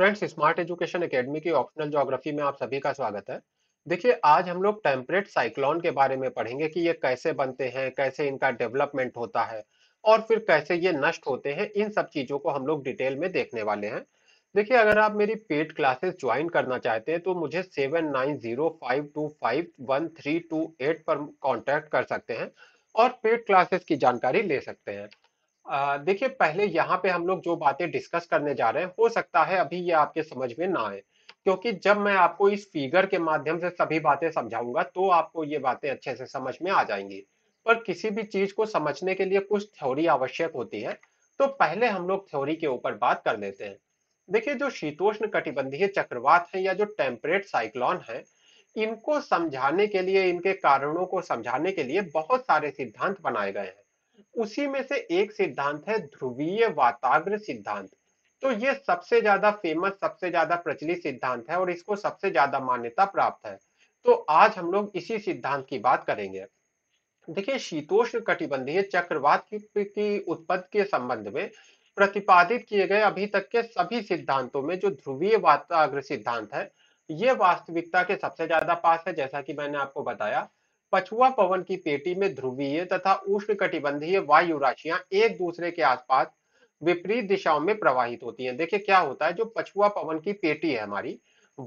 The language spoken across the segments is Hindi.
फ्रेंड्स स्मार्ट एजुकेशन एकेडमी की ऑप्शनल जोग्राफी में आप सभी का स्वागत है देखिए आज हम लोग टेम्परेट साइक्लोन के बारे में पढ़ेंगे कि ये कैसे बनते हैं कैसे इनका डेवलपमेंट होता है और फिर कैसे ये नष्ट होते हैं इन सब चीज़ों को हम लोग डिटेल में देखने वाले हैं देखिए अगर आप मेरी पेड क्लासेस ज्वाइन करना चाहते हैं तो मुझे seven nine zero five two five one three two eight पर कॉन्टेक्ट कर सकते हैं और पेड क्लासेस की जानकारी ले सकते हैं देखिए पहले यहाँ पे हम लोग जो बातें डिस्कस करने जा रहे हैं हो सकता है अभी ये आपके समझ में ना आए क्योंकि जब मैं आपको इस फिगर के माध्यम से सभी बातें समझाऊंगा तो आपको ये बातें अच्छे से समझ में आ जाएंगी पर किसी भी चीज को समझने के लिए कुछ थ्योरी आवश्यक होती है तो पहले हम लोग थ्योरी के ऊपर बात कर लेते हैं देखिए जो शीतोष्ण कटिबंधीय चक्रवात है या जो टेम्परेट साइक्लॉन है इनको समझाने के लिए इनके कारणों को समझाने के लिए बहुत सारे सिद्धांत बनाए गए हैं उसी में से एक सिद्धांत है ध्रुवीय वाताग्र सिद्धांत तो ये सबसे ज्यादा फेमस सबसे ज्यादा प्रचलित सिद्धांत है और इसको सबसे ज्यादा मान्यता प्राप्त है तो आज हम लोग इसी सिद्धांत की बात करेंगे देखिए शीतोष्ण कटिबंधीय चक्रवात की, की उत्पत्ति के संबंध में प्रतिपादित किए गए अभी तक के सभी सिद्धांतों में जो ध्रुवीय वाताग्र सिद्धांत है ये वास्तविकता के सबसे ज्यादा पास है जैसा कि मैंने आपको बताया पछुआ पवन की पेटी में ध्रुवीय तथा उष्ण कटिबंधीय वायु राशियां एक दूसरे के आसपास विपरीत दिशाओं में प्रवाहित होती हैं देखिए क्या होता है जो पछुआ पवन की पेटी है हमारी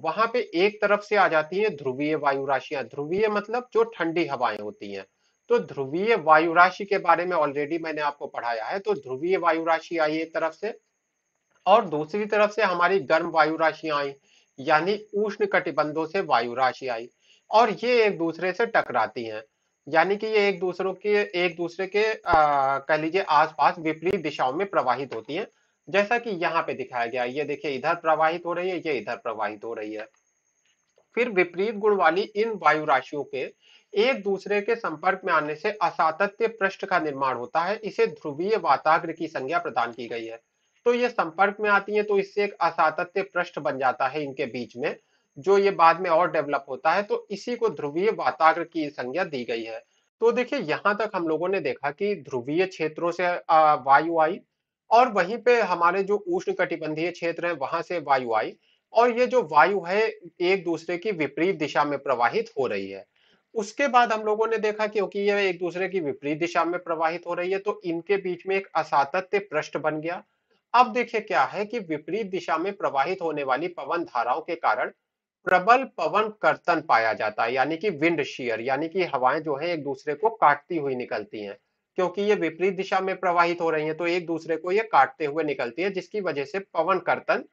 वहां पे एक तरफ से आ जाती है ध्रुवीय वायु राशियां ध्रुवीय मतलब जो ठंडी हवाएं होती हैं तो ध्रुवीय वायु राशि के बारे में ऑलरेडी मैंने आपको पढ़ाया है तो ध्रुवीय वायु राशि आई एक तरफ से और दूसरी तरफ से हमारी गर्म वायु राशियां आई यानी उष्ण कटिबंधों से वायु राशि आई और ये एक दूसरे से टकराती हैं यानी कि ये एक दूसरों के एक दूसरे के कह लीजिए आसपास विपरीत दिशाओं में प्रवाहित होती हैं जैसा कि यहाँ पे दिखाया गया ये देखिए इधर प्रवाहित हो रही है ये इधर प्रवाहित हो रही है फिर विपरीत गुण वाली इन वायु राशियों के एक दूसरे के संपर्क में आने से असातत्य पृष्ठ का निर्माण होता है इसे ध्रुवीय वाताग्र की संज्ञा प्रदान की गई है तो ये संपर्क में आती है तो इससे एक असातत्य पृष्ठ बन जाता है इनके बीच में जो ये बाद में और डेवलप होता है तो इसी को ध्रुवीय वाताग्र की संज्ञा दी गई है तो देखिए यहाँ तक हम लोगों ने देखा कि ध्रुवीय क्षेत्रों से वायु आई और वहीं पे हमारे जो उष्ण कटिबंधीय क्षेत्र हैं वहां से वायु आई और ये जो वायु है एक दूसरे की विपरीत दिशा में प्रवाहित हो रही है उसके बाद हम लोगों ने देखा क्योंकि यह एक दूसरे की विपरीत दिशा में प्रवाहित हो रही है तो इनके बीच में एक असातत्य पृष्ठ बन गया अब देखिए क्या है कि विपरीत दिशा में प्रवाहित होने वाली पवन धाराओं के कारण प्रबल पवन कर्तन पाया जाता है यानी कि विंड शेयर यानी कि हवाएं जो है एक दूसरे को काटती हुई निकलती हैं क्योंकि ये विपरीत दिशा में प्रवाहित हो रही हैं तो एक दूसरे को ये काटते हुए निकलती है जिसकी वजह से पवन कर्तन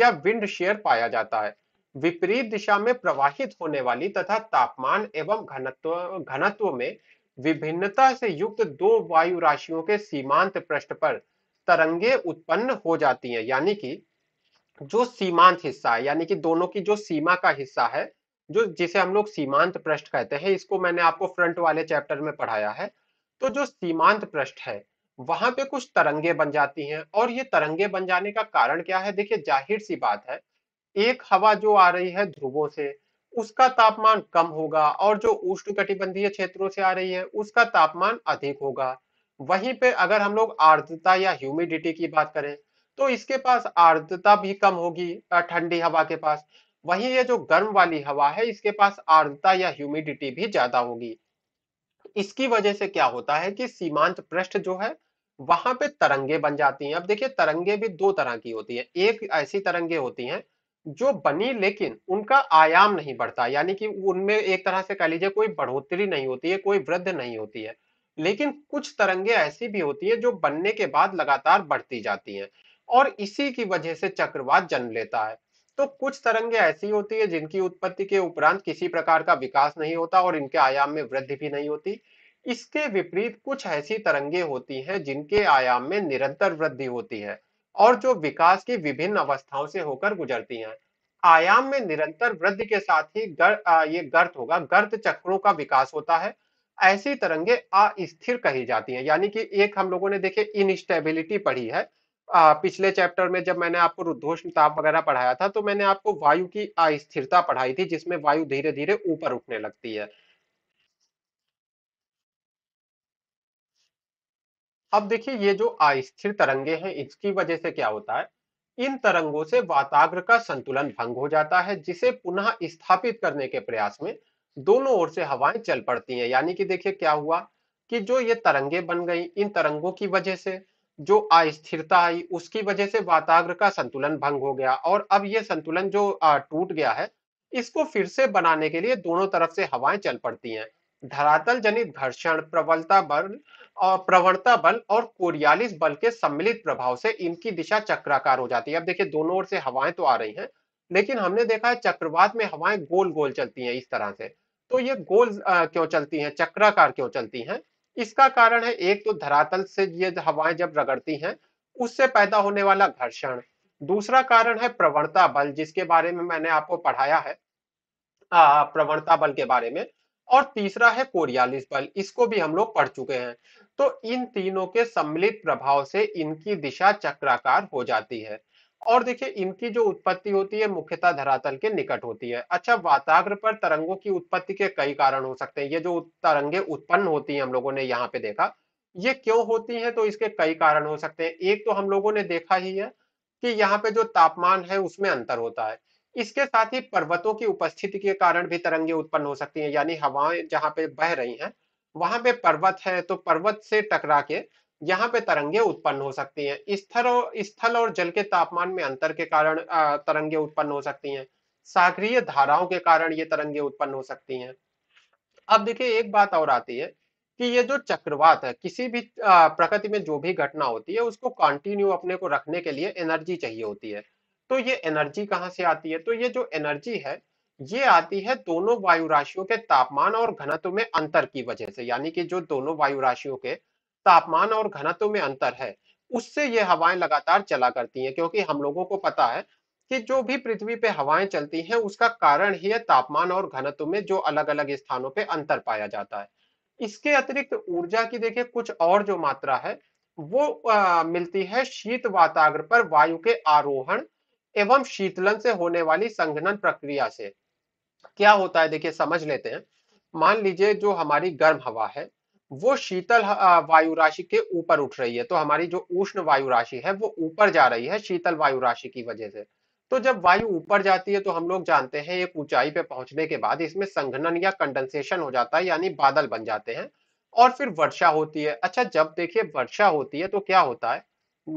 या विंड शेयर पाया जाता है विपरीत दिशा में प्रवाहित होने वाली तथा तापमान एवं घनत्व घनत्व में विभिन्नता से युक्त दो वायु राशियों के सीमांत पृष्ठ पर तरंगे उत्पन्न हो जाती हैं यानी कि जो सीमांत हिस्सा है यानी कि दोनों की जो सीमा का हिस्सा है जो जिसे हम लोग सीमांत पृष्ठ कहते हैं इसको मैंने आपको फ्रंट वाले चैप्टर में पढ़ाया है तो जो सीमांत पृष्ठ है वहां पे कुछ तरंगे बन जाती हैं और ये तरंगे बन जाने का कारण क्या है देखिए जाहिर सी बात है एक हवा जो आ रही है ध्रुवों से उसका तापमान कम होगा और जो उष्ण कटिबंधीय क्षेत्रों से आ रही है उसका तापमान अधिक होगा वहीं पे अगर हम लोग आर्द्रता या ह्यूमिडिटी की बात करें तो इसके पास आर्द्रता भी कम होगी ठंडी हवा के पास वहीं ये जो गर्म वाली हवा है इसके पास आर्द्रता या ह्यूमिडिटी भी ज्यादा होगी इसकी वजह से क्या होता है कि सीमांत पृष्ठ जो है वहां पे तरंगे बन जाती हैं अब देखिए तरंगे भी दो तरह की होती हैं एक ऐसी तरंगे होती हैं जो बनी लेकिन उनका आयाम नहीं बढ़ता यानी कि उनमें एक तरह से कह लीजिए कोई बढ़ोतरी नहीं होती है कोई वृद्ध नहीं होती है लेकिन कुछ तरंगे ऐसी भी होती है जो बनने के बाद लगातार बढ़ती जाती हैं और इसी की वजह से चक्रवात जन्म लेता है तो कुछ तरंगे ऐसी होती है जिनकी उत्पत्ति के उपरांत किसी प्रकार का विकास नहीं होता और इनके आयाम में वृद्धि भी नहीं होती इसके विपरीत कुछ ऐसी तरंगे होती हैं जिनके आयाम में निरंतर वृद्धि होती है और जो विकास की विभिन्न अवस्थाओं से होकर गुजरती हैं आयाम में निरंतर वृद्धि के साथ ही गर, आ, ये गर्त होगा गर्त चक्रों का विकास होता है ऐसी तरंगे अस्थिर कही जाती हैं यानी कि एक हम लोगों ने देखे इनस्टेबिलिटी पढ़ी है आ, पिछले चैप्टर में जब मैंने आपको रुद्धोष्ण ताप वगैरह पढ़ाया था तो मैंने आपको वायु की अस्थिरता पढ़ाई थी जिसमें वायु धीरे धीरे ऊपर उठने लगती है अब देखिए ये जो अस्थिर तरंगे हैं इसकी वजह से क्या होता है इन तरंगों से वाताग्र का संतुलन भंग हो जाता है जिसे पुनः स्थापित करने के प्रयास में दोनों ओर से हवाएं चल पड़ती हैं यानी कि देखिए क्या हुआ कि जो ये तरंगे बन गई इन तरंगों की वजह से जो अस्थिरता आई उसकी वजह से वाताग्र का संतुलन भंग हो गया और अब ये संतुलन जो टूट गया है इसको फिर से बनाने के लिए दोनों तरफ से हवाएं चल पड़ती हैं धरातल जनित घर्षण प्रबलता बल और प्रवणता बल और कोरियालिस बल के सम्मिलित प्रभाव से इनकी दिशा चक्राकार हो जाती है अब देखिए दोनों ओर से हवाएं तो आ रही हैं लेकिन हमने देखा है चक्रवात में हवाएं गोल गोल चलती हैं इस तरह से तो ये गोल क्यों चलती हैं चक्राकार क्यों चलती हैं इसका कारण है एक तो धरातल से ये हवाएं जब रगड़ती हैं उससे पैदा होने वाला घर्षण दूसरा कारण है प्रवणता बल जिसके बारे में मैंने आपको पढ़ाया है प्रवणता बल के बारे में और तीसरा है कोरियालिस बल इसको भी हम लोग पढ़ चुके हैं तो इन तीनों के सम्मिलित प्रभाव से इनकी दिशा चक्राकार हो जाती है और देखिए इनकी जो उत्पत्ति होती है मुख्यतः धरातल के निकट होती है अच्छा वाताग्र पर तरंगों की उत्पत्ति के कई कारण हो सकते हैं ये जो तरंगे उत्पन्न होती हैं हम लोगों ने यहाँ पे देखा ये क्यों होती हैं तो इसके कई कारण हो सकते हैं एक तो हम लोगों ने देखा ही है कि यहाँ पे जो तापमान है उसमें अंतर होता है इसके साथ ही पर्वतों की उपस्थिति के कारण भी तरंगे उत्पन्न हो सकती है यानी हवाएं जहाँ पे बह रही है वहां पे पर्वत है तो पर्वत से टकरा के यहाँ पे तरंगे उत्पन्न हो सकती हैं स्थल और स्थल और जल के तापमान में अंतर के कारण तरंगे उत्पन्न हो सकती हैं सागरीय धाराओं के कारण ये तरंगे उत्पन्न हो सकती हैं अब देखिए एक बात और आती है कि ये जो चक्रवात है किसी भी प्रकृति में जो भी घटना होती है उसको कंटिन्यू अपने को रखने के लिए एनर्जी चाहिए होती है तो ये एनर्जी कहाँ से आती है तो ये जो एनर्जी है ये आती है दोनों वायु राशियों के तापमान और घनत्व में अंतर की वजह से यानी कि जो दोनों वायु राशियों के तापमान और घनत्व में अंतर है उससे ये हवाएं लगातार चला करती हैं क्योंकि हम लोगों को पता है कि जो भी पृथ्वी पे हवाएं चलती हैं उसका कारण ही है तापमान और घनत्व में जो अलग अलग स्थानों पे अंतर पाया जाता है इसके अतिरिक्त ऊर्जा की देखिए कुछ और जो मात्रा है वो आ, मिलती है शीत वाताग्र पर वायु के आरोहण एवं शीतलन से होने वाली संघनन प्रक्रिया से क्या होता है देखिए समझ लेते हैं मान लीजिए जो हमारी गर्म हवा है वो शीतल वायु राशि के ऊपर उठ रही है तो हमारी जो उष्ण वायु राशि है वो ऊपर जा रही है शीतल वायु राशि की वजह से तो जब वायु ऊपर जाती है तो हम लोग जानते हैं एक ऊंचाई पे पहुंचने के बाद इसमें संघनन या कंडेंसेशन हो जाता है यानी बादल बन जाते हैं और फिर वर्षा होती है अच्छा जब देखिए वर्षा होती है तो क्या होता है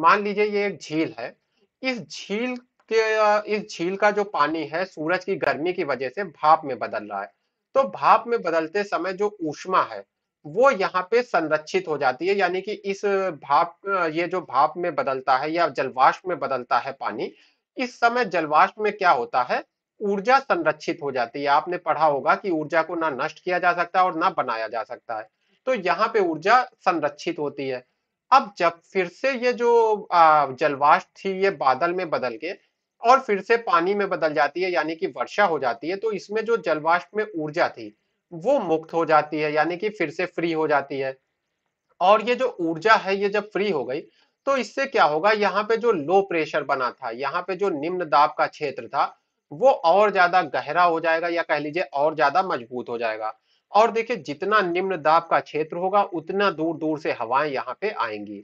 मान लीजिए ये एक झील है इस झील के इस झील का जो पानी है सूरज की गर्मी की वजह से भाप में बदल रहा है तो भाप में बदलते समय जो ऊष्मा है वो यहाँ पे संरक्षित हो जाती है यानी कि इस भाप ये जो भाप में बदलता है या जलवाष्प में बदलता है पानी इस समय जलवाष्प में क्या होता है ऊर्जा संरक्षित हो जाती है आपने पढ़ा होगा कि ऊर्जा को ना नष्ट किया जा सकता है और ना बनाया जा सकता है तो यहाँ पे ऊर्जा संरक्षित होती है अब जब फिर से ये जो जलवाष्प थी ये बादल में बदल के और फिर से पानी में बदल जाती है यानी कि वर्षा हो जाती है तो इसमें जो जलवाष्प में ऊर्जा थी वो मुक्त हो जाती है यानी कि फिर से फ्री हो जाती है और ये जो ऊर्जा है ये जब फ्री हो गई तो इससे क्या होगा यहाँ पे जो लो प्रेशर बना था यहाँ पे जो निम्न दाब का क्षेत्र था वो और ज्यादा गहरा हो जाएगा या कह लीजिए और ज्यादा मजबूत हो जाएगा और देखिए जितना निम्न दाब का क्षेत्र होगा उतना दूर दूर से हवाएं यहाँ पे आएंगी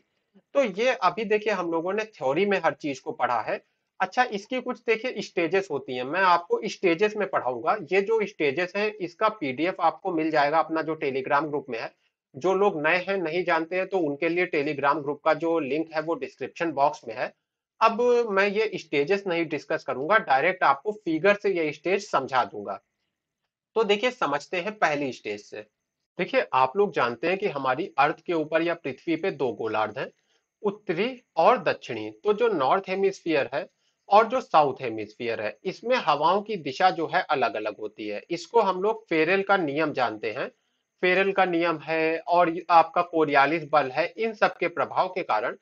तो ये अभी देखिए हम लोगों ने थ्योरी में हर चीज को पढ़ा है अच्छा इसकी कुछ देखिए स्टेजेस होती हैं मैं आपको स्टेजेस में पढ़ाऊंगा ये जो स्टेजेस हैं इसका पीडीएफ आपको मिल जाएगा अपना जो टेलीग्राम ग्रुप में है जो लोग नए हैं नहीं जानते हैं तो उनके लिए टेलीग्राम ग्रुप का जो लिंक है वो डिस्क्रिप्शन बॉक्स में है अब मैं ये स्टेजेस नहीं डिस्कस करूंगा डायरेक्ट आपको फिगर से ये स्टेज समझा दूंगा तो देखिए समझते हैं पहली स्टेज से देखिए आप लोग जानते हैं कि हमारी अर्थ के ऊपर या पृथ्वी पे दो गोलार्ध हैं उत्तरी और दक्षिणी तो जो नॉर्थ हेमिस्फीयर है और जो साउथ हेमिस्फीयर है इसमें हवाओं की दिशा जो है अलग अलग होती है इसको हम लोग फेरेल का नियम जानते हैं फेरेल का नियम है और आपका कोरियालिस बल है इन सब के प्रभाव के कारण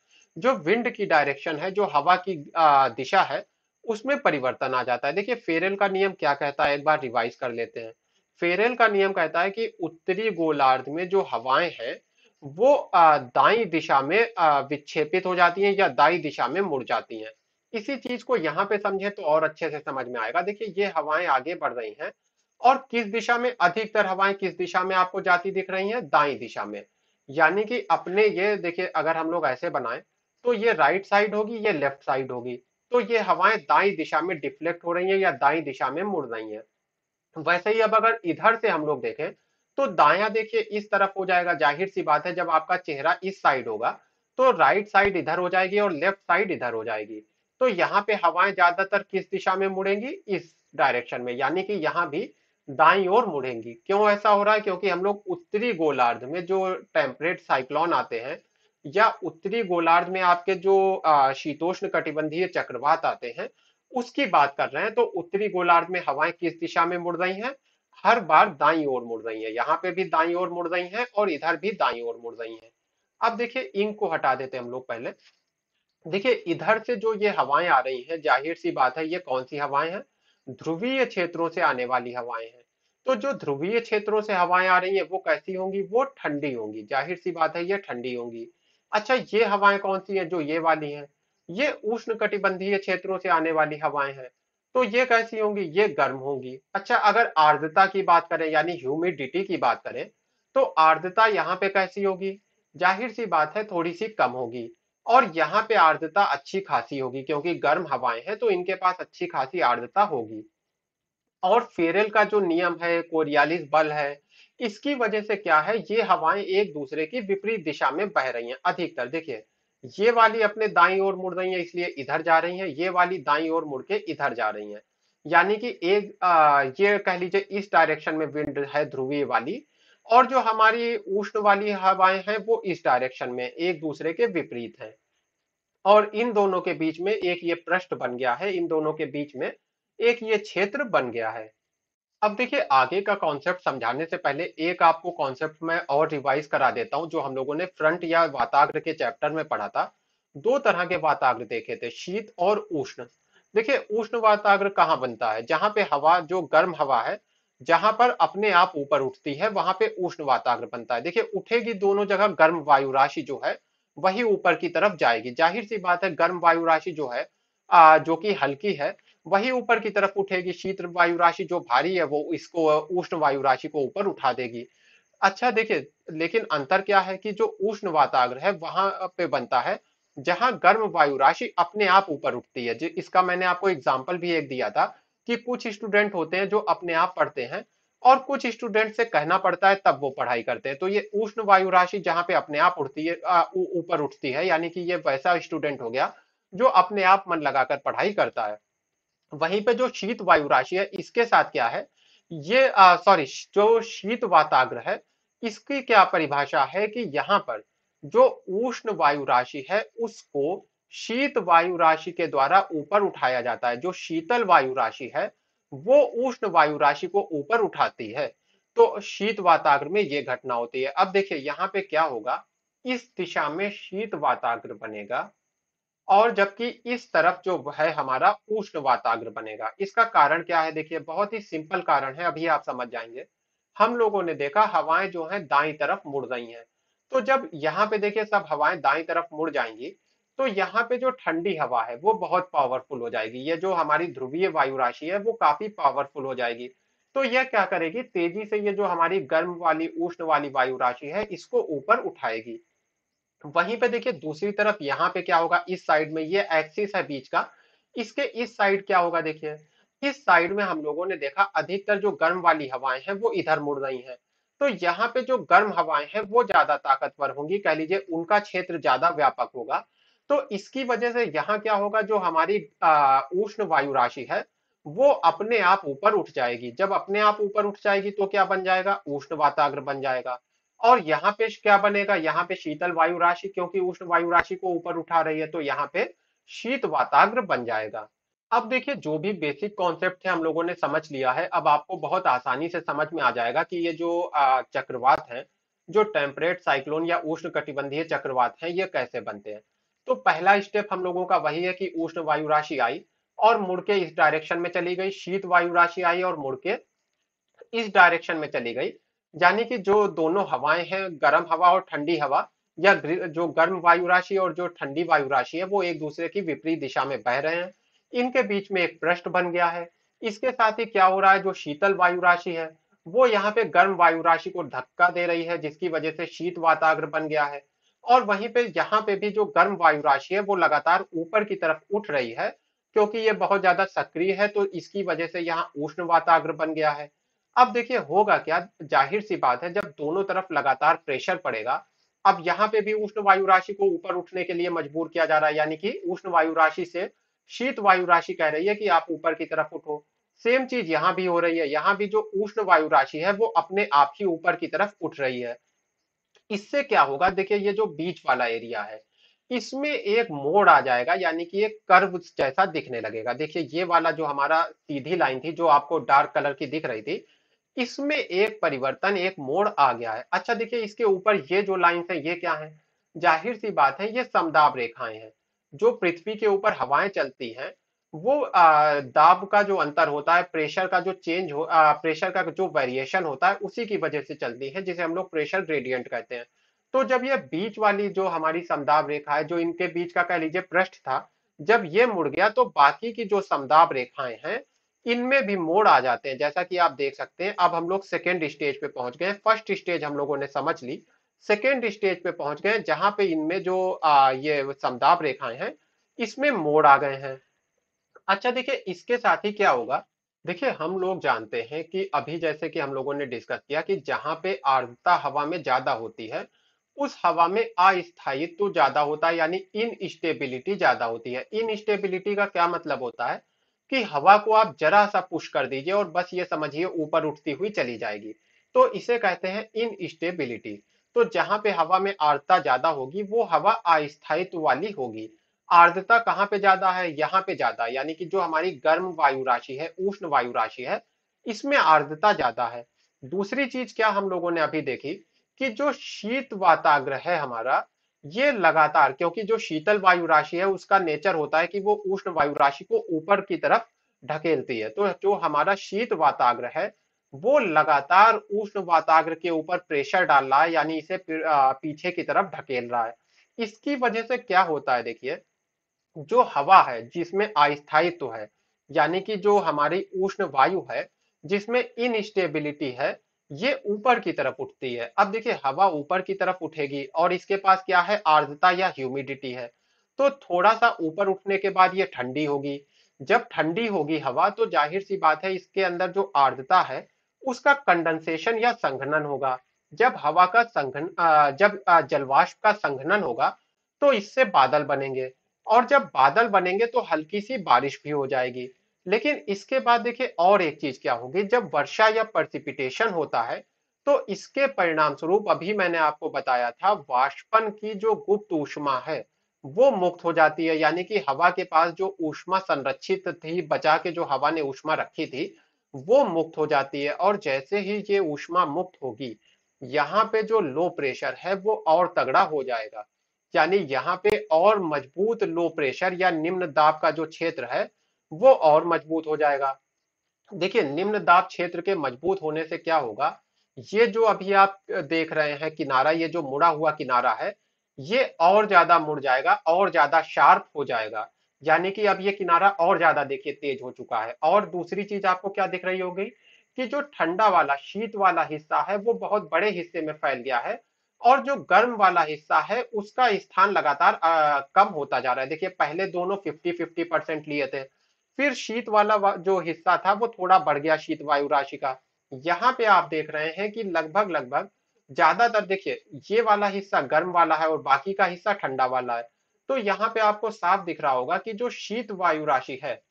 जो विंड की डायरेक्शन है जो हवा की दिशा है उसमें परिवर्तन आ जाता है देखिए फेरेल का नियम क्या कहता है एक बार रिवाइज कर लेते हैं फेरेल का नियम कहता है कि उत्तरी गोलार्ध में जो हवाएं हैं वो दाई दिशा में विक्षेपित हो जाती हैं या दाई दिशा में मुड़ जाती हैं इसी चीज को यहाँ पे समझे तो और अच्छे से समझ में आएगा देखिए ये हवाएं आगे बढ़ रही हैं और किस दिशा में अधिकतर हवाएं किस दिशा में आपको जाती दिख रही हैं दाई दिशा में यानी कि अपने ये देखिए अगर हम लोग ऐसे बनाए तो ये राइट साइड होगी ये लेफ्ट साइड होगी तो ये हवाएं दाई दिशा में डिफ्लेक्ट हो रही है या दाई दिशा में मुड़ रही है वैसे ही अब अगर इधर से हम लोग देखें तो दाया देखिए इस तरफ हो जाएगा जाहिर सी बात है जब आपका चेहरा इस साइड होगा तो राइट साइड इधर हो जाएगी और लेफ्ट साइड इधर हो जाएगी तो यहाँ पे हवाएं ज्यादातर किस दिशा में मुड़ेंगी इस डायरेक्शन में यानी कि यहाँ भी दाई ओर मुड़ेंगी क्यों ऐसा हो रहा है क्योंकि हम लोग उत्तरी गोलार्ध में जो टेम्परेट साइक्लोन आते हैं या उत्तरी गोलार्ध में आपके जो शीतोष्ण कटिबंधीय चक्रवात आते हैं उसकी बात कर रहे हैं तो उत्तरी गोलार्ध में हवाएं किस दिशा में मुड़ रही हैं हर बार दाई ओर मुड़ रही हैं यहाँ पे भी दाई ओर मुड़ रही हैं और इधर भी दाई ओर मुड़ रही हैं अब देखिए इंक को हटा देते हैं हम लोग पहले देखिए इधर से जो ये हवाएं आ रही हैं जाहिर सी बात है ये कौन सी हवाएं हैं ध्रुवीय क्षेत्रों से आने वाली हवाएं हैं तो जो ध्रुवीय क्षेत्रों से हवाएं आ रही हैं वो कैसी होंगी वो ठंडी होंगी जाहिर सी बात है ये ठंडी होंगी अच्छा ये हवाएं कौन सी हैं जो ये वाली हैं ये उष्ण कटिबंधीय क्षेत्रों से आने वाली हवाएं हैं तो ये कैसी होंगी ये गर्म होंगी अच्छा अगर आर्द्रता की बात करें यानी ह्यूमिडिटी की बात करें तो आर्द्रता यहाँ पे कैसी होगी जाहिर सी बात है थोड़ी सी कम होगी और यहाँ पे आर्द्रता अच्छी खासी होगी क्योंकि गर्म हवाएं हैं तो इनके पास अच्छी खासी आर्द्रता होगी और फेरेल का जो नियम है कोरियालिस बल है इसकी वजह से क्या है ये हवाएं एक दूसरे की विपरीत दिशा में बह रही हैं अधिकतर देखिए ये वाली अपने दाई ओर मुड़ रही है इसलिए इधर जा रही है ये वाली दाई ओर मुड़ के इधर जा रही है यानी कि एक आ, ये कह लीजिए इस डायरेक्शन में विंड है ध्रुवीय वाली और जो हमारी उष्ण वाली हवाएं हैं वो इस डायरेक्शन में एक दूसरे के विपरीत हैं और इन दोनों के बीच में एक ये पृष्ठ बन गया है इन दोनों के बीच में एक ये क्षेत्र बन गया है अब देखिए आगे का कॉन्सेप्ट समझाने से पहले एक आपको कॉन्सेप्ट में और रिवाइज करा देता हूं जो हम लोगों ने फ्रंट या वाताग्र के चैप्टर में पढ़ा था दो तरह के वाताग्र देखे थे शीत और उष्ण देखिए उष्ण वाताग्र कहाँ बनता है जहां पे हवा जो गर्म हवा है जहां पर अपने आप ऊपर उठती है वहां पे उष्ण वाताग्र बनता है देखिए उठेगी दोनों जगह गर्म वायु राशि जो है वही ऊपर की तरफ जाएगी जाहिर सी बात है गर्म वायु राशि जो है आ, जो कि हल्की है वही ऊपर की तरफ उठेगी शीत वायु राशि जो भारी है वो इसको उष्ण वायु राशि को ऊपर उठा देगी अच्छा देखिए लेकिन अंतर क्या है कि जो उष्ण वाताग्र है वहां पे बनता है जहां गर्म वायु राशि अपने आप ऊपर उठती है इसका मैंने आपको एग्जाम्पल भी एक दिया था कि कुछ स्टूडेंट होते हैं जो अपने आप पढ़ते हैं और कुछ स्टूडेंट से कहना पड़ता है तब वो पढ़ाई करते हैं तो ये उष्ण वायु राशि जहाँ पे अपने आप उठती है ऊपर उठती है यानी कि ये वैसा स्टूडेंट हो गया जो अपने आप मन लगाकर पढ़ाई करता है वहीं पे जो शीत वायु राशि है इसके साथ क्या है ये सॉरी जो शीत वाताग्र है इसकी क्या परिभाषा है कि यहाँ पर जो उष्ण वायु राशि है उसको शीत वायु राशि के द्वारा ऊपर उठाया जाता है जो शीतल वायु राशि है वो उष्ण वायु राशि को ऊपर उठाती है तो शीत वाताग्र में ये घटना होती है अब देखिए यहाँ पे क्या होगा इस दिशा में शीत वाताग्र बनेगा और जबकि इस तरफ जो है हमारा उष्ण वाताग्र बनेगा इसका कारण क्या है देखिए बहुत ही सिंपल कारण है अभी आप समझ जाएंगे हम लोगों ने देखा हवाएं जो है दाई तरफ मुड़ रही हैं तो जब यहाँ पे देखिए सब हवाएं दाई तरफ मुड़ जाएंगी तो यहाँ पे जो ठंडी हवा है वो बहुत पावरफुल हो जाएगी ये जो हमारी ध्रुवीय वायु राशि है वो काफी पावरफुल हो जाएगी तो यह क्या करेगी तेजी से ये जो हमारी गर्म वाली उष्ण वाली वायु राशि है इसको ऊपर उठाएगी वहीं पे देखिए दूसरी तरफ यहाँ पे क्या होगा इस साइड में ये एक्सिस है बीच का इसके इस साइड क्या होगा देखिए इस साइड में हम लोगों ने देखा अधिकतर जो गर्म वाली हवाएं हैं वो इधर मुड़ रही हैं तो यहाँ पे जो गर्म हवाएं हैं वो ज्यादा ताकतवर होंगी कह लीजिए उनका क्षेत्र ज्यादा व्यापक होगा तो इसकी वजह से यहाँ क्या होगा जो हमारी उष्ण वायु राशि है वो अपने आप ऊपर उठ जाएगी जब अपने आप ऊपर उठ जाएगी तो क्या बन जाएगा उष्ण वाताग्र बन जाएगा और यहाँ पे क्या बनेगा यहाँ पे शीतल वायु राशि क्योंकि उष्ण वायु राशि को ऊपर उठा रही है तो यहाँ पे शीत वाताग्र बन जाएगा अब देखिए जो भी बेसिक कॉन्सेप्ट है हम लोगों ने समझ लिया है अब आपको बहुत आसानी से समझ में आ जाएगा कि ये जो चक्रवात है जो टेम्परेट साइक्लोन या उष्ण कटिबंधीय चक्रवात है ये कैसे बनते हैं तो पहला स्टेप हम लोगों का वही है कि उष्ण वायु राशि आई और मुड़के इस डायरेक्शन में चली गई शीत वायु राशि आई और मुड़के इस डायरेक्शन में चली गई यानी कि जो दोनों हवाएं हैं गर्म हवा और ठंडी हवा या जो गर्म वायु राशि और जो ठंडी वायु राशि है वो एक दूसरे की विपरीत दिशा में बह रहे हैं इनके बीच में एक पृष्ठ बन गया है इसके साथ ही क्या हो रहा है जो शीतल वायु राशि है वो यहाँ पे गर्म वायु राशि को धक्का दे रही है जिसकी वजह से शीत वातावरण बन गया है और वहीं पे यहाँ पे भी जो गर्म वायु राशि है वो लगातार ऊपर की तरफ उठ रही है क्योंकि ये बहुत ज्यादा सक्रिय है तो इसकी वजह से यहाँ उष्ण वाताग्र बन गया है अब देखिए होगा क्या जाहिर सी बात है जब दोनों तरफ लगातार प्रेशर पड़ेगा अब यहाँ पे भी उष्ण वायु राशि को ऊपर उठने के लिए मजबूर किया जा रहा है यानी कि उष्ण वायु राशि से शीत वायु राशि कह रही है कि आप ऊपर की तरफ उठो सेम चीज यहाँ भी हो रही है यहाँ भी जो उष्ण वायु राशि है वो अपने आप ही ऊपर की तरफ उठ रही है इससे क्या होगा देखिए ये जो बीच वाला एरिया है इसमें एक मोड़ आ जाएगा यानी कि एक कर्व जैसा दिखने लगेगा देखिए ये वाला जो हमारा सीधी लाइन थी जो आपको डार्क कलर की दिख रही थी इसमें एक परिवर्तन एक मोड़ आ गया है अच्छा देखिए इसके ऊपर ये जो लाइन है ये क्या है जाहिर सी बात है ये समदाब रेखाएं हैं जो पृथ्वी के ऊपर हवाएं चलती हैं वो आ, दाब का जो अंतर होता है प्रेशर का जो चेंज हो आ, प्रेशर का जो वेरिएशन होता है उसी की वजह से चलती है जिसे हम लोग प्रेशर ग्रेडियंट कहते हैं तो जब ये बीच वाली जो हमारी समदाब रेखा है जो इनके बीच का कह लीजिए पृष्ठ था जब ये मुड़ गया तो बाकी की जो समदाब रेखाएं हैं इनमें भी मोड़ आ जाते हैं जैसा कि आप देख सकते हैं अब हम लोग सेकेंड स्टेज पे पहुंच गए फर्स्ट स्टेज हम लोगों ने समझ ली सेकेंड स्टेज पे पहुंच गए जहां पे इनमें जो आ, ये समदाब रेखाएं हैं इसमें मोड़ आ गए हैं अच्छा देखिए इसके साथ ही क्या होगा देखिए हम लोग जानते हैं कि अभी जैसे कि हम लोगों ने डिस्कस किया कि जहां पे आर्द्रता हवा में ज्यादा होती है उस हवा में अस्थायित्व ज्यादा होता है यानी इनस्टेबिलिटी ज्यादा होती है इनस्टेबिलिटी का क्या मतलब होता है कि हवा को आप जरा सा पुश कर दीजिए और बस ये समझिए ऊपर उठती हुई चली जाएगी तो इसे कहते हैं इनस्टेबिलिटी तो जहां पे हवा में आर्द्रता ज्यादा होगी वो हवा अस्थायित्व वाली होगी आर्द्रता कहाँ पे ज्यादा है यहाँ पे ज्यादा यानी कि जो हमारी गर्म वायु राशि है उष्ण वायु राशि है इसमें आर्द्रता ज्यादा है दूसरी चीज क्या हम लोगों ने अभी देखी कि जो शीत वाताग्रह है हमारा ये लगातार क्योंकि जो शीतल वायु राशि है उसका नेचर होता है कि वो उष्ण वायु राशि को ऊपर की तरफ ढकेलती है तो जो हमारा शीत वाताग्रह है वो लगातार उष्ण वाताग्र के ऊपर प्रेशर डाल रहा है यानी इसे पीछे की तरफ ढकेल रहा है इसकी वजह से क्या होता है देखिए जो हवा है जिसमें अस्थायित्व है यानी कि जो हमारी उष्ण वायु है जिसमें इनस्टेबिलिटी है ये ऊपर की तरफ उठती है अब देखिए हवा ऊपर की तरफ उठेगी और इसके पास क्या है आर्द्रता या ह्यूमिडिटी है तो थोड़ा सा ऊपर उठने के बाद ये ठंडी होगी जब ठंडी होगी हवा तो जाहिर सी बात है इसके अंदर जो आर्द्रता है उसका कंडेंसेशन या संघनन होगा जब हवा का संघन जब जलवाष्प का संघनन होगा तो इससे बादल बनेंगे और जब बादल बनेंगे तो हल्की सी बारिश भी हो जाएगी लेकिन इसके बाद देखिए और एक चीज क्या होगी जब वर्षा या प्रसिपिटेशन होता है तो इसके परिणाम स्वरूप अभी मैंने आपको बताया था वाष्पन की जो गुप्त ऊष्मा है वो मुक्त हो जाती है यानी कि हवा के पास जो ऊष्मा संरक्षित थी बचा के जो हवा ने ऊष्मा रखी थी वो मुक्त हो जाती है और जैसे ही ये ऊष्मा मुक्त होगी यहाँ पे जो लो प्रेशर है वो और तगड़ा हो जाएगा यानी यहाँ पे और मजबूत लो प्रेशर या निम्न दाब का जो क्षेत्र है वो और मजबूत हो जाएगा देखिए निम्न दाब क्षेत्र के मजबूत होने से क्या होगा ये जो अभी आप देख रहे हैं किनारा ये जो मुड़ा हुआ किनारा है ये और ज्यादा मुड़ जाएगा और ज्यादा शार्प हो जाएगा यानी कि अब ये किनारा और ज्यादा देखिए तेज हो चुका है और दूसरी चीज आपको क्या दिख रही होगी कि जो ठंडा वाला शीत वाला हिस्सा है वो बहुत बड़े हिस्से में फैल गया है और जो गर्म वाला हिस्सा है उसका स्थान लगातार आ, कम होता जा रहा है देखिए पहले दोनों 50 50 परसेंट लिए थे फिर शीत वाला वा, जो हिस्सा था वो थोड़ा बढ़ गया शीत वायु राशि का यहाँ पे आप देख रहे हैं कि लगभग लगभग ज्यादातर देखिए ये वाला हिस्सा गर्म वाला है और बाकी का हिस्सा ठंडा वाला है तो यहाँ पे आपको साफ दिख रहा होगा कि जो शीत वायु राशि है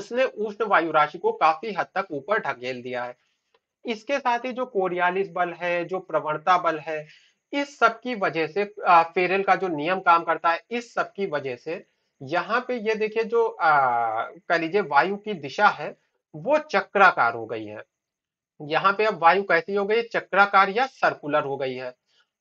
उसने उष्ण वायु राशि को काफी हद तक ऊपर ढकेल दिया है इसके साथ ही जो कोरियालिस बल है जो प्रवणता बल है इस सब की वजह से फेरेल का जो नियम काम करता है इस सब की वजह से यहाँ पे ये देखिए जो कह लीजिए वायु की दिशा है वो चक्राकार हो गई है यहाँ पे अब वायु कैसी हो गई चक्राकार या सर्कुलर हो गई है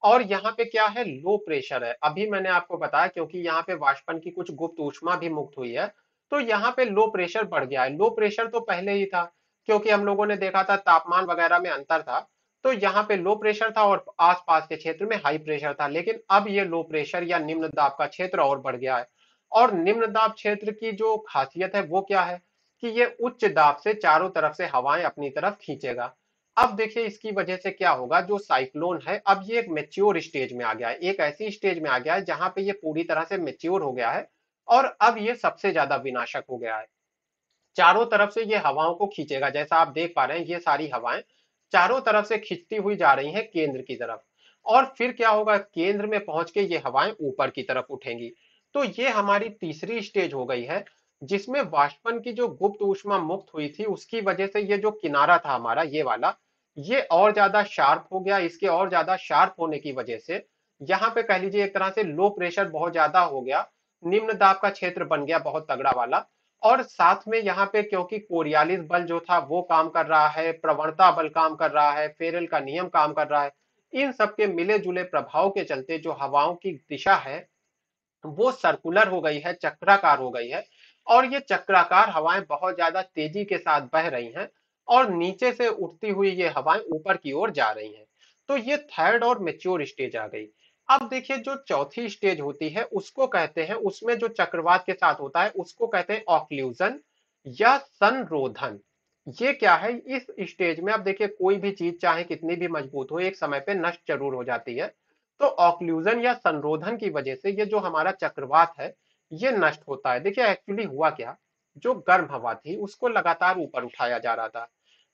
और यहाँ पे क्या है लो प्रेशर है अभी मैंने आपको बताया क्योंकि यहाँ पे वाष्पन की कुछ गुप्त ऊष्मा भी मुक्त हुई है तो यहाँ पे लो प्रेशर बढ़ गया है लो प्रेशर तो पहले ही था क्योंकि हम लोगों ने देखा था तापमान वगैरह में अंतर था तो यहाँ पे लो प्रेशर था और आसपास के क्षेत्र में हाई प्रेशर था लेकिन अब ये लो प्रेशर या निम्न दाब का क्षेत्र और बढ़ गया है और निम्न दाब क्षेत्र की जो खासियत है वो क्या है कि ये उच्च दाब से चारों तरफ से हवाएं अपनी तरफ खींचेगा अब देखिए इसकी वजह से क्या होगा जो साइक्लोन है अब ये एक मेच्योर स्टेज में आ गया है एक ऐसी स्टेज में आ गया है जहां पे ये पूरी तरह से मेच्योर हो गया है और अब ये सबसे ज्यादा विनाशक हो गया है चारों तरफ से ये हवाओं को खींचेगा जैसा आप देख पा रहे हैं ये सारी हवाएं चारों तरफ से खींचती हुई जा रही हैं केंद्र की तरफ और फिर क्या होगा केंद्र में पहुंच के ये हवाएं ऊपर की तरफ उठेंगी तो ये हमारी तीसरी स्टेज हो गई है जिसमें वाष्पन की जो गुप्त ऊष्मा मुक्त हुई थी उसकी वजह से ये जो किनारा था हमारा ये वाला ये और ज्यादा शार्प हो गया इसके और ज्यादा शार्प होने की वजह से यहाँ पे कह लीजिए एक तरह से लो प्रेशर बहुत ज्यादा हो गया निम्न दाब का क्षेत्र बन गया बहुत तगड़ा वाला और साथ में यहाँ पे क्योंकि कोरियालिस बल जो था वो काम कर रहा है प्रवणता बल काम कर रहा है फेरल का नियम काम कर रहा है इन सब के मिले जुले प्रभाव के चलते जो हवाओं की दिशा है वो सर्कुलर हो गई है चक्राकार हो गई है और ये चक्राकार हवाएं बहुत ज्यादा तेजी के साथ बह रही हैं और नीचे से उठती हुई ये हवाएं ऊपर की ओर जा रही हैं तो ये थर्ड और मेच्योर स्टेज आ गई अब देखिए जो चौथी स्टेज होती है उसको कहते हैं उसमें जो चक्रवात के साथ होता है उसको कहते हैं ऑक्ल्यूजन या संरोधन ये क्या है इस स्टेज में आप देखिए कोई भी चीज चाहे कितनी भी मजबूत हो एक समय पे नष्ट जरूर हो जाती है तो ऑक्ल्यूजन या संरोधन की वजह से ये जो हमारा चक्रवात है ये नष्ट होता है देखिए एक्चुअली हुआ क्या जो गर्म हवा थी उसको लगातार ऊपर उठाया जा रहा था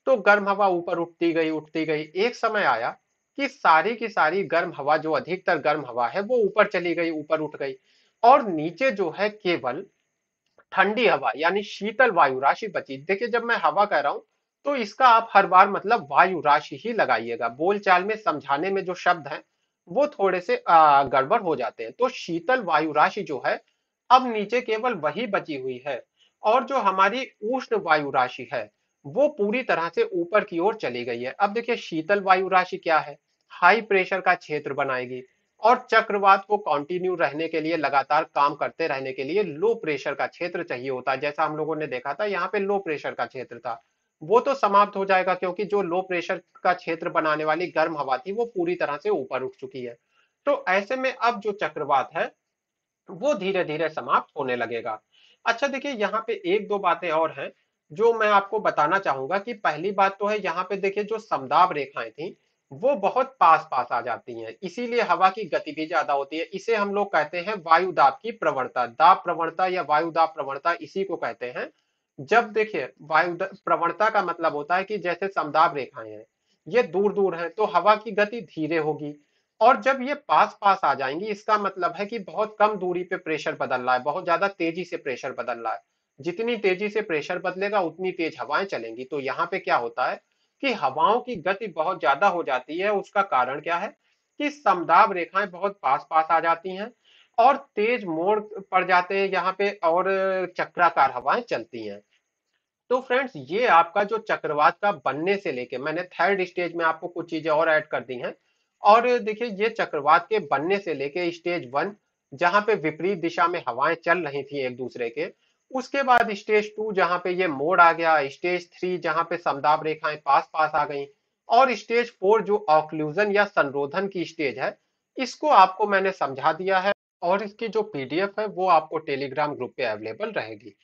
तो गर्म हवा ऊपर उठती गई उठती गई एक समय आया कि सारी की सारी गर्म हवा जो अधिकतर गर्म हवा है वो ऊपर चली गई ऊपर उठ गई और नीचे जो है केवल ठंडी हवा यानी शीतल वायु राशि बची देखिए जब मैं हवा कह रहा हूं तो इसका आप हर बार मतलब वायु राशि ही लगाइएगा बोलचाल में समझाने में जो शब्द हैं वो थोड़े से गड़बड़ हो जाते हैं तो शीतल वायु राशि जो है अब नीचे केवल वही बची हुई है और जो हमारी उष्ण वायु राशि है वो पूरी तरह से ऊपर की ओर चली गई है अब देखिए शीतल वायु राशि क्या है हाई प्रेशर का क्षेत्र बनाएगी और चक्रवात को कंटिन्यू रहने के लिए लगातार काम करते रहने के लिए लो प्रेशर का क्षेत्र चाहिए होता है जैसा हम लोगों ने देखा था यहाँ पे लो प्रेशर का क्षेत्र था वो तो समाप्त हो जाएगा क्योंकि जो लो प्रेशर का क्षेत्र बनाने वाली गर्म हवा थी वो पूरी तरह से ऊपर उठ चुकी है तो ऐसे में अब जो चक्रवात है वो धीरे धीरे समाप्त होने लगेगा अच्छा देखिए यहाँ पे एक दो बातें और हैं जो मैं आपको बताना चाहूंगा कि पहली बात तो है यहाँ पे देखिए जो समदाब रेखाएं थी वो बहुत पास पास आ जाती हैं इसीलिए हवा की गति भी ज्यादा होती है इसे हम लोग कहते हैं वायु दाब की प्रवणता दाब प्रवणता या वायु दाब प्रवणता इसी को कहते हैं जब देखिए वायु प्रवणता का मतलब होता है कि जैसे समदाब रेखाएं हैं ये दूर दूर है तो हवा की गति धीरे होगी और जब ये पास पास आ जाएंगी इसका मतलब है कि बहुत कम दूरी पे प्रेशर बदल रहा है बहुत ज्यादा तेजी से प्रेशर बदल रहा है जितनी तेजी से प्रेशर बदलेगा उतनी तेज हवाएं चलेंगी तो यहाँ पे क्या होता है कि हवाओं की गति बहुत ज्यादा हो जाती है उसका कारण क्या है कि समदाब रेखाएं बहुत पास पास आ जाती हैं और तेज मोड़ पड़ जाते हैं यहाँ पे और चक्राकार हवाएं चलती हैं तो फ्रेंड्स ये आपका जो चक्रवात का बनने से लेके मैंने थर्ड स्टेज में आपको कुछ चीजें और ऐड कर दी हैं और देखिए ये चक्रवात के बनने से लेके स्टेज वन जहां पे विपरीत दिशा में हवाएं चल रही थी एक दूसरे के उसके बाद स्टेज टू जहां पे ये मोड आ गया स्टेज थ्री जहां पे समदाब रेखाएं पास पास आ गई और स्टेज फोर जो ऑक्लूजन या संरोधन की स्टेज है इसको आपको मैंने समझा दिया है और इसकी जो पीडीएफ है वो आपको टेलीग्राम ग्रुप पे अवेलेबल रहेगी